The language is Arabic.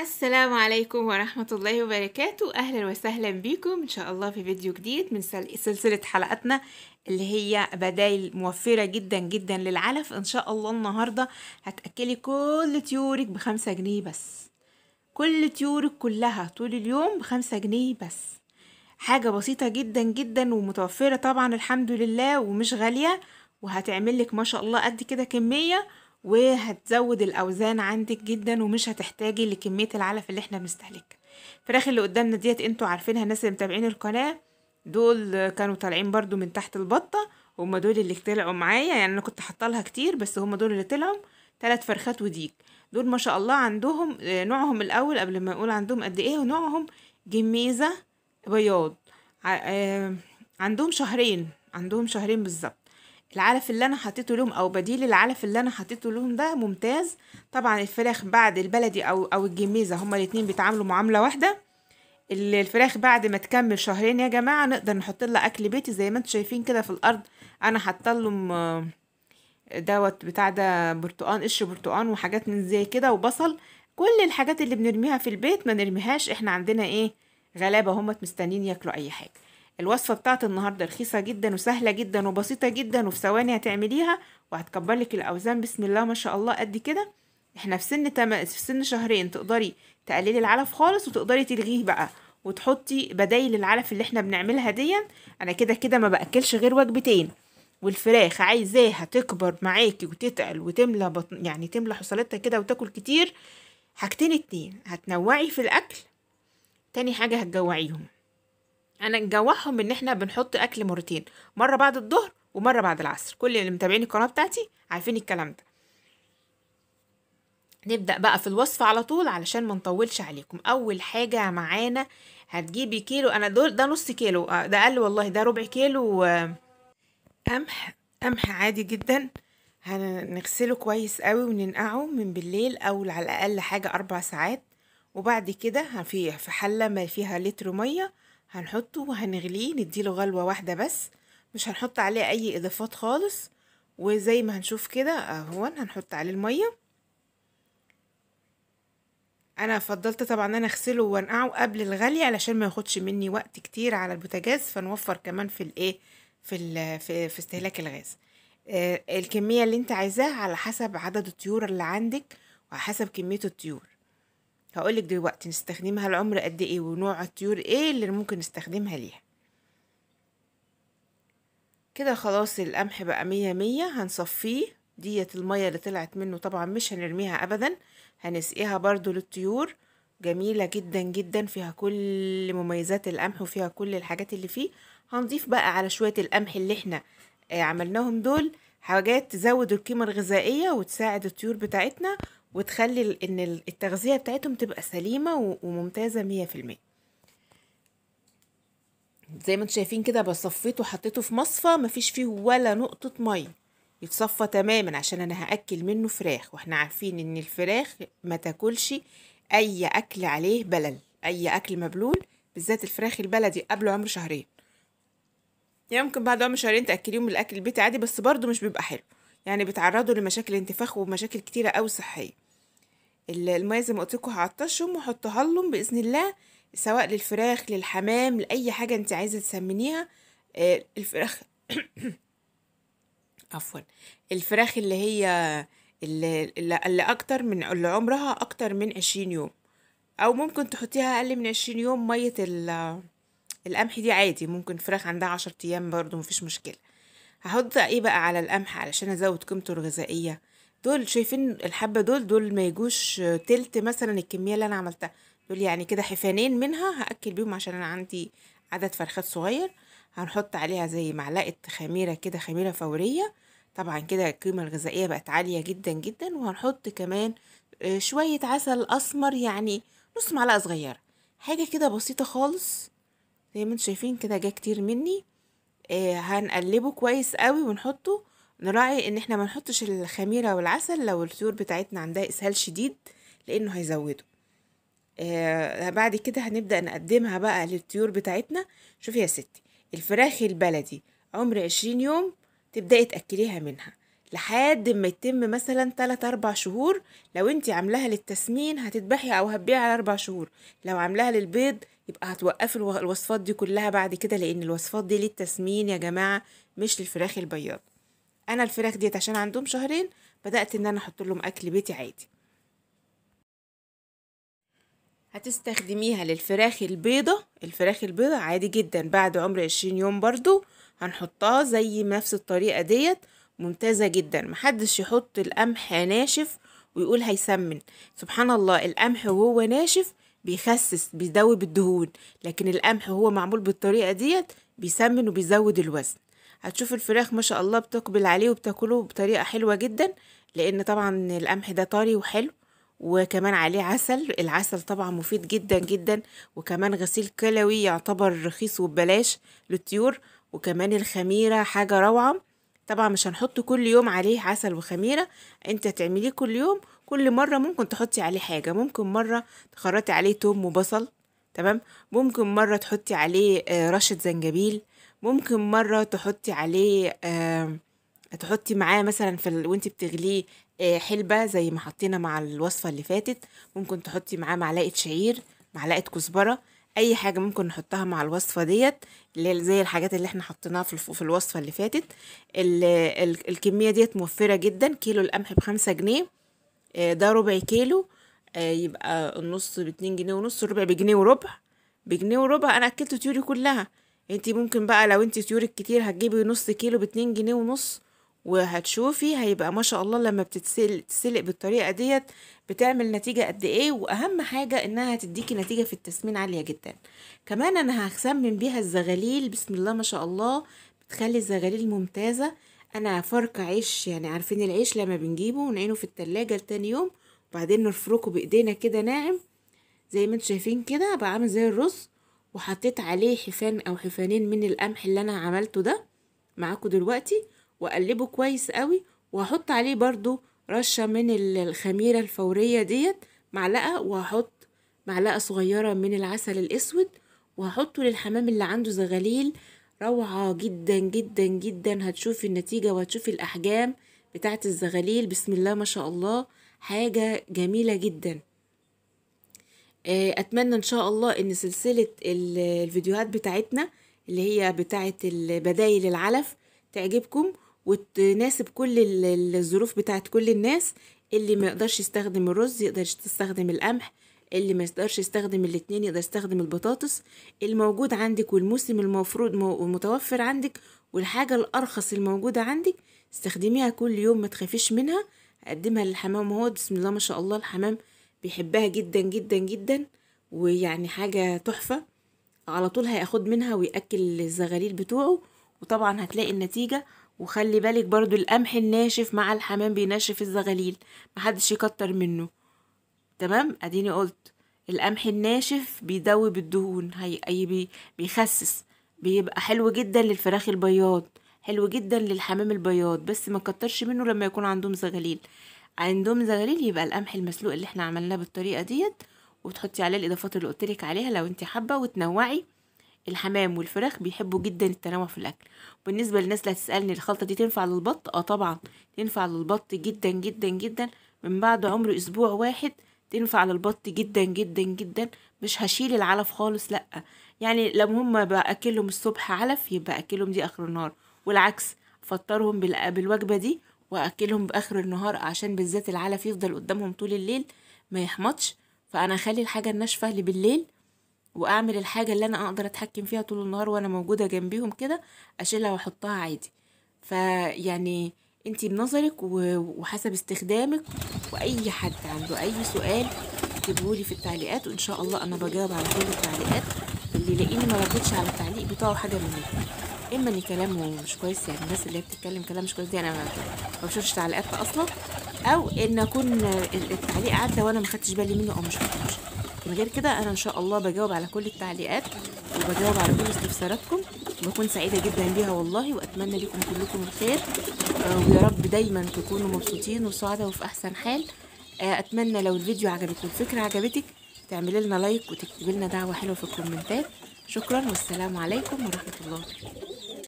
السلام عليكم ورحمة الله وبركاته أهلا وسهلا بكم إن شاء الله في فيديو جديد من سلسلة حلقتنا اللي هي بدايل موفرة جدا جدا للعلف إن شاء الله النهاردة هتأكلي كل طيورك بخمسة جنيه بس كل طيورك كلها طول اليوم بخمسة جنيه بس حاجة بسيطة جدا جدا ومتوفرة طبعا الحمد لله ومش غالية وهتعملك ما شاء الله قد كده كمية وهتزود الاوزان عندك جدا ومش هتحتاجي لكميه العلف اللي احنا بنستهلكها الفراخ اللي قدامنا ديت انتوا عارفينها الناس اللي متابعين القناه دول كانوا طالعين برضو من تحت البطه هما دول اللي طلعوا معايا يعني انا كنت حاطه لها كتير بس هما دول اللي طلعوا ثلاث فرخات وديك دول ما شاء الله عندهم نوعهم الاول قبل ما اقول عندهم قد ايه ونوعهم جميزه بياض آه، عندهم شهرين عندهم شهرين بالظبط العلف اللي انا حطيته لهم او بديل العلف اللي انا حطيته لهم ده ممتاز طبعا الفراخ بعد البلدي او او الجميزه هما الاتنين بيتعاملوا معامله واحده الفراخ بعد ما تكمل شهرين يا جماعه نقدر نحط لها اكل بيتي زي ما انتم شايفين كده في الارض انا حاطه لهم آه، دوت بتاع ده برتقان قش برتقان وحاجات من زي كده وبصل كل الحاجات اللي بنرميها في البيت ما نرميهاش احنا عندنا ايه غلابه هما مستنيين ياكلوا اي حاجه الوصفه بتاعت النهارده رخيصه جدا وسهله جدا وبسيطه جدا وفي ثواني هتعمليها وهتكبر لك الاوزان بسم الله ما شاء الله قد كده احنا في سن تم... في سن شهرين تقدري تقللي العلف خالص وتقدري تلغيه بقى وتحطي بدايل العلف اللي احنا بنعملها ديا انا كده كده ما باكلش غير وجبتين والفراخ عايزاها تكبر معاكي وتتقل وتملى بطن يعني تملى حصالتها كده وتاكل كتير حاجتين اتنين هتنوعي في الاكل تاني حاجه هتجوعيهم انا نجوعهم ان احنا بنحط اكل مرتين مره بعد الظهر ومره بعد العصر كل اللي متابعين القناه بتاعتي عارفين الكلام ده نبدا بقى في الوصفه على طول علشان ما نطولش عليكم اول حاجه معانا هتجيبي كيلو انا دول ده نص كيلو آه، ده اقل والله ده ربع كيلو آه، قمح قمح عادي جدا هنغسله كويس قوي وننقعه من بالليل او على الاقل حاجه اربع ساعات وبعد كده في حله ما فيها لتر ميه هنحطه وهنغليه نديله غلوة واحدة بس مش هنحط عليه اي اضافات خالص وزي ما هنشوف كده اهو هنحط عليه المية انا فضلت طبعا انا اغسله وانقعه قبل الغلي علشان ما ياخدش مني وقت كتير على البوتاجاز فنوفر كمان في الايه في ال في, في استهلاك الغاز آه الكميه اللي انت عايزاها على حسب عدد الطيور اللي عندك وعلى حسب كميه الطيور هقولك دلوقتي نستخدمها العمر قد ايه ونوع الطيور ايه اللي ممكن نستخدمها ليها كده خلاص القمح بقى مية مية هنصفيه ديت المية اللي طلعت منه طبعا مش هنرميها ابدا هنسقيها برضو للطيور جميلة جدا جدا فيها كل مميزات القمح وفيها كل الحاجات اللي فيه هنضيف بقى على شوية القمح اللي احنا آه، عملناهم دول حاجات تزود القيمة الغذائية وتساعد الطيور بتاعتنا وتخلي ان التغذية بتاعتهم تبقى سليمة وممتازة مية في المية زي ما انتم شايفين كده بصفيته وحطيته في مصفى مفيش فيه ولا نقطة مية يتصفى تماما عشان انا هاكل منه فراخ واحنا عارفين ان الفراخ ما تاكلش اي اكل عليه بلل اي اكل مبلول بالذات الفراخ البلدي قبل عمر شهرين يعني ممكن بعد عمر شهرين تاكليهم الاكل البيتي عادي بس برضو مش بيبقى حلو يعني بيتعرضوا لمشاكل انتفاخ ومشاكل كتيرة أوي صحية المية زي ما قلتلكوا هعطشهم وحطها لهم بإذن الله سواء للفراخ للحمام لأي حاجة انت عايزة تسمنيها آه، الفراخ عفوا الفراخ اللي هي اللي, اللي أكتر من اللي عمرها أكتر من عشرين يوم أو ممكن تحطيها أقل من عشرين يوم مية القمح دي عادي ممكن فراخ عندها عشر أيام برضو مفيش مشكلة هحط ايه بقى على القمح علشان ازود قيمته الغذائيه دول شايفين الحبه دول دول ما يجوش تلت مثلا الكميه اللي انا عملتها دول يعني كده حفانين منها هاكل بيهم عشان انا عندي عدد فرخات صغير هنحط عليها زي معلقه خميره كده خميره فوريه طبعا كده القيمه الغذائيه بقت عاليه جدا جدا وهنحط كمان آه، شويه عسل اسمر يعني نص معلقه صغيره حاجه كده بسيطه خالص زي ما انتم شايفين كده جه كتير مني آه، هنقلبه كويس قوي ونحطه نراعي ان احنا ما نحطش الخميرة والعسل لو الطيور بتاعتنا عندها اسهال شديد لانه هيزوده آه بعد كده هنبدأ نقدمها بقى للطيور بتاعتنا شوفي يا ستي الفراخ البلدي عمر عشرين يوم تبدأي تأكليها منها لحد ما يتم مثلا 3 4 شهور لو انت عاملاها للتسمين هتذبحي او هتبيعي على 4 شهور لو عاملاها للبيض يبقى هتوقفي الوصفات دي كلها بعد كده لان الوصفات دي للتسمين يا جماعه مش للفراخ البياض انا الفراخ ديت عشان عندهم شهرين بدات ان انا احط لهم اكل بيتي عادي هتستخدميها للفراخ البيضة الفراخ البيضة عادي جدا بعد عمر عشرين يوم برضو هنحطها زي نفس الطريقة ديت ممتازة جدا محدش يحط القمح ناشف ويقول هيسمن سبحان الله القمح وهو ناشف بيخسس بيذوب الدهون لكن القمح وهو معمول بالطريقة ديت بيسمن وبيزود الوزن هتشوف الفراخ ما شاء الله بتقبل عليه وبتاكله بطريقة حلوة جدا لان طبعا القمح ده طري وحلو وكمان عليه عسل العسل طبعا مفيد جدا جدا وكمان غسيل كلوي يعتبر رخيص وببلاش للطيور وكمان الخميرة حاجة روعة طبعا مش هنحط كل يوم عليه عسل وخميرة انت تعمليه كل يوم كل مرة ممكن تحطي عليه حاجة ممكن مرة تخرطي عليه توم وبصل تمام ممكن مرة تحطي عليه آه، رشة زنجبيل ممكن مرة تحطي عليه تحطي معاه مثلا في ال... وانت بتغليه آه، حلبة زي ما حطينا مع الوصفة اللي فاتت ممكن تحطي معاه معلقة شعير معلقة كزبرة اي حاجه ممكن نحطها مع الوصفه ديت اللي زي الحاجات اللي احنا حطيناها في في الوصفه اللي فاتت الكميه ديت موفره جدا كيلو القمح بخمسة جنيه آه، ده ربع كيلو آه، يبقى النص باتنين جنيه ونص الربع بجنيه وربع بجنيه وربع انا اكلت طيوري كلها انتي ممكن بقى لو انتي طيورك كتير هتجيبي نص كيلو باتنين جنيه ونص وهتشوفي هيبقى ما شاء الله لما بتتسلق بالطريقه ديت بتعمل نتيجه قد ايه واهم حاجه انها هتديكي نتيجه في التسمين عاليه جدا كمان انا هسمم بيها الزغاليل بسم الله ما شاء الله بتخلي الزغاليل ممتازه انا فرك عيش يعني عارفين العيش لما بنجيبه ونعينه في التلاجة لتاني يوم وبعدين نفركه بايدينا كده ناعم زي ما انتم شايفين كده بقى عامل زي الرز وحطيت عليه حفان او حفانين من القمح اللي انا عملته ده معاكم دلوقتي واقلبه كويس قوي واحط عليه برضو رشة من الخميرة الفورية ديت معلقة واحط معلقة صغيرة من العسل الاسود وهحطه للحمام اللي عنده زغاليل روعة جدا جدا جدا هتشوفي النتيجة وهتشوفي الأحجام بتاعت الزغاليل بسم الله ما شاء الله حاجة جميلة جدا آه، أتمنى إن شاء الله إن سلسلة الفيديوهات بتاعتنا اللي هي بتاعت بدايل العلف تعجبكم وتناسب كل الظروف بتاعت كل الناس اللي ما يقدرش يستخدم الرز يقدر يستخدم القمح اللي ما يقدرش يستخدم الاتنين يقدر يستخدم البطاطس الموجود عندك والموسم المفروض متوفر عندك والحاجة الأرخص الموجودة عندك استخدميها كل يوم ما تخافيش منها أقدمها للحمام اهو بسم الله ما شاء الله الحمام بيحبها جدا جدا جدا ويعني حاجة تحفة على طول هياخد منها ويأكل الزغاليل بتوعه وطبعا هتلاقي النتيجة وخلي بالك برضو القمح الناشف مع الحمام بينشف الزغاليل محدش يكتر منه تمام اديني قلت القمح الناشف بيدوب الدهون هي أي بيخسس بيبقى حلو جدا للفراخ البياض حلو جدا للحمام البياض بس ما كترش منه لما يكون عندهم زغاليل عندهم زغاليل يبقى القمح المسلوق اللي احنا عملناه بالطريقه ديت وتحطي عليه الاضافات اللي قلت عليها لو انت حابه وتنوعي الحمام والفراخ بيحبوا جدا التنوع في الاكل بالنسبه للناس اللي هتسالني الخلطه دي تنفع للبط اه طبعا تنفع للبط جدا جدا جدا من بعد عمر اسبوع واحد تنفع للبط جدا جدا جدا مش هشيل العلف خالص لا يعني لو هم باكلهم الصبح علف يبقى اكلهم دي اخر النهار والعكس فطرهم بالوجبه دي واكلهم باخر النهار عشان بالذات العلف يفضل قدامهم طول الليل ما يحمطش فانا اخلي الحاجه الناشفه اللي بالليل واعمل الحاجه اللي انا اقدر اتحكم فيها طول النهار وانا موجوده جنبيهم كده اشيلها واحطها عادي فيعني انتي بنظرك وحسب استخدامك واي حد عنده اي سؤال اكتبهولي في التعليقات وان شاء الله انا بجاوب على كل التعليقات اللي لاقيني ما ردتش على التعليق بتاعه حاجه مني اما ان كلامه مش كويس يعني الناس اللي بتتكلم كلام مش كويس دي انا ما بشوفش تعليقاتها اصلا او ان اكون التعليق عدى وانا ما خدتش بالي منه او مش خدتش من غير كده انا ان شاء الله بجاوب على كل التعليقات وبجاوب على كل استفساراتكم بكون سعيده جدا بيها والله واتمنى لكم كلكم الخير آه، ويا رب دايما تكونوا مبسوطين وسعداء وفي احسن حال آه، اتمنى لو الفيديو عجبك والفكره عجبتك تعملي لنا لايك وتكتبي لنا دعوه حلوه في الكومنتات شكرا والسلام عليكم ورحمه الله